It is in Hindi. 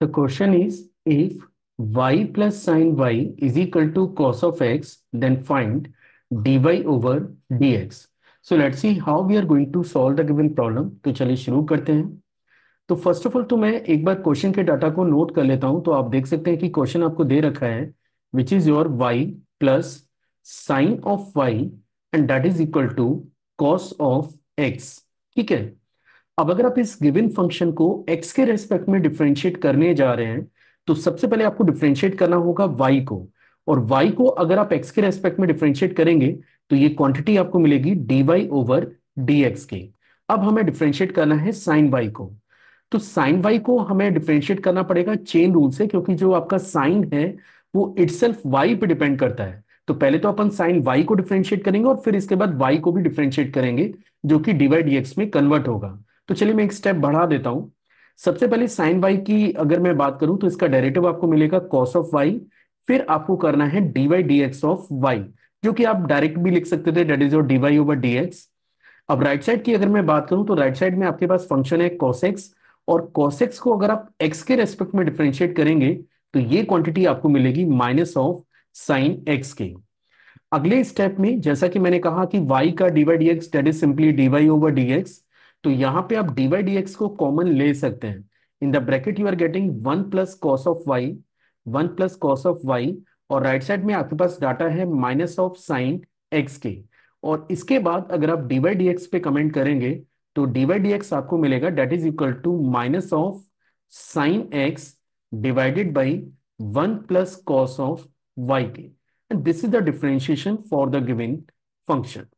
The question is if y plus sin y is equal to cos of x, then find dy over dx. So let's see how we are going to solve the given problem. to चलिए shuru karte hain तो फर्स्ट ऑफ ऑल तो मैं एक बार क्वेश्चन के डाटा को नोट कर लेता हूं तो आप देख सकते हैं कि क्वेश्चन आपको दे रखा है which is your y plus sine of y and that is equal to cos of x ठीक है अब अगर आप इस गिवन फंक्शन को एक्स के रेस्पेक्ट में डिफ्रेंशिएट करने जा रहे हैं तो सबसे पहले आपको डिफ्रेंशिएट करना होगा वाई को और वाई को अगर आप एक्स के रेस्पेक्ट में डिफ्रेंशिएट करेंगे तो ये क्वांटिटी आपको मिलेगी डी ओवर dx के अब हमें डिफ्रेंशिएट करना है साइन वाई को तो साइन वाई को हमें डिफ्रेंशिएट करना पड़ेगा चेन रूल से क्योंकि जो आपका साइन है वो इटसेल्फ वाई पे डिपेंड करता है तो पहले तो अपन साइन वाई को डिफ्रेंशिएट करेंगे और फिर इसके बाद वाई को भी डिफ्रेंशिएट करेंगे जो कि dy डीएक्स में कन्वर्ट होगा तो चलिए मैं एक स्टेप बढ़ा देता हूं सबसे पहले साइन वाई की अगर मैं बात करूं तो इसका डायरेटिव आपको मिलेगा कॉस ऑफ वाई फिर आपको करना है D Y D X of Y जो कि आप डायरेक्ट भी लिख सकते थे that is your D Y over D X अब राइट साइड की अगर मैं बात करूं तो राइट साइड में आपके पास फंक्शन है कॉसेक्स और कॉसेक्स को अगर आप एक्स के रेस्पेक्ट में डिफ्रेंशिएट करेंगे तो ये क्वांटिटी आपको मिलेगी माइनस ऑफ साइन एक्स के अगले स्टेप में जैसा कि मैंने कहा कि वाई का D Y D X that is simply D Y over D X तो यहाँ पे आप डी वाई को कॉमन ले सकते हैं in the bracket you are getting one plus cos of Y one plus cos of Y और राइट right साइड में आपके पास डाटा है माइनस ऑफ साइन एक्स के और इसके बाद अगर आप डी वाई पे कमेंट करेंगे तो डी वाई आपको मिलेगा that is equal to minus of sine X divided by one plus cos of Y के and this is the differentiation for the given function